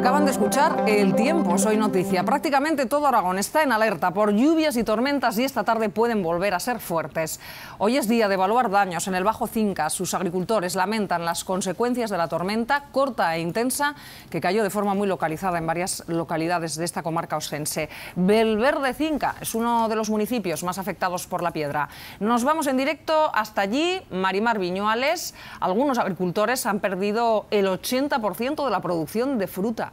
acaban de escuchar, el tiempo soy noticia. Prácticamente todo Aragón está en alerta por lluvias y tormentas y esta tarde pueden volver a ser fuertes. Hoy es día de evaluar daños en el Bajo Cinca. Sus agricultores lamentan las consecuencias de la tormenta corta e intensa que cayó de forma muy localizada en varias localidades de esta comarca osense. Belverde Cinca es uno de los municipios más afectados por la piedra. Nos vamos en directo hasta allí. Marimar Viñuales, algunos agricultores han perdido el 80% de la producción de fruta.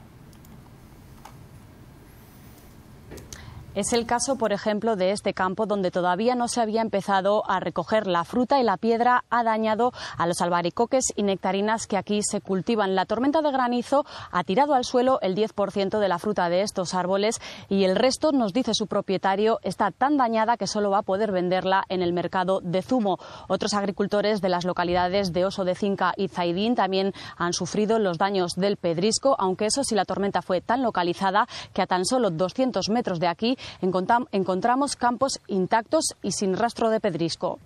Es el caso, por ejemplo, de este campo donde todavía no se había empezado a recoger la fruta y la piedra ha dañado a los albaricoques y nectarinas que aquí se cultivan. La tormenta de granizo ha tirado al suelo el 10% de la fruta de estos árboles y el resto, nos dice su propietario, está tan dañada que solo va a poder venderla en el mercado de zumo. Otros agricultores de las localidades de Oso de Cinca y Zaidín también han sufrido los daños del pedrisco, aunque eso sí la tormenta fue tan localizada que a tan solo 200 metros de aquí encontramos campos intactos y sin rastro de pedrisco.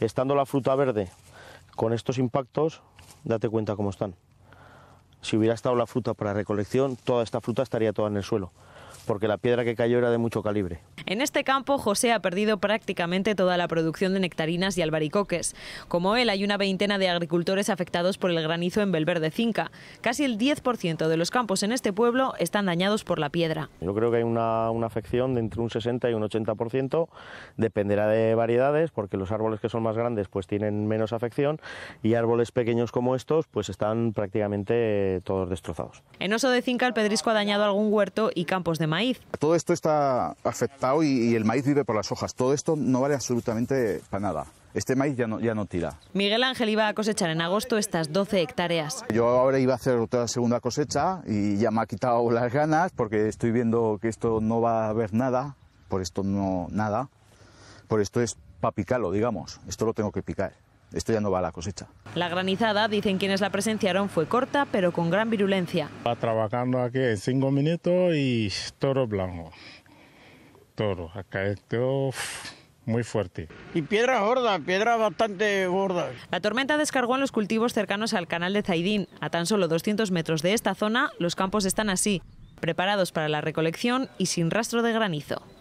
Estando la fruta verde con estos impactos, date cuenta cómo están. Si hubiera estado la fruta para recolección, toda esta fruta estaría toda en el suelo, porque la piedra que cayó era de mucho calibre. En este campo, José ha perdido prácticamente toda la producción de nectarinas y albaricoques. Como él, hay una veintena de agricultores afectados por el granizo en Belverde Cinca. Casi el 10% de los campos en este pueblo están dañados por la piedra. Yo creo que hay una, afección de entre un 60 y un 80%, dependerá de variedades, porque los árboles que son más grandes pues tienen menos afección y árboles pequeños como estos pues están prácticamente eh, todos destrozados. En Oso de Cinca el pedrisco ha dañado algún huerto y campos de maíz. Todo esto está afectado y, el maíz vive por las hojas. Todo esto no vale absolutamente para nada. Este maíz ya no, ya no tira. Miguel Ángel iba a cosechar en agosto estas 12 hectáreas. Yo ahora iba a hacer otra segunda cosecha y ya me ha quitado las ganas porque estoy viendo que esto no va a haber nada, por esto no nada, por esto es para picarlo, digamos, esto lo tengo que picar. Esto ya no va a la cosecha. La granizada, dicen quienes la presenciaron, fue corta pero con gran virulencia. Va trabajando aquí cinco minutos y toro blanco toro. esto muy fuerte. Y piedra gorda, piedra bastante gorda. La tormenta descargó en los cultivos cercanos al canal de Zaidín. A tan solo 200 metros de esta zona, los campos están así, preparados para la recolección y sin rastro de granizo.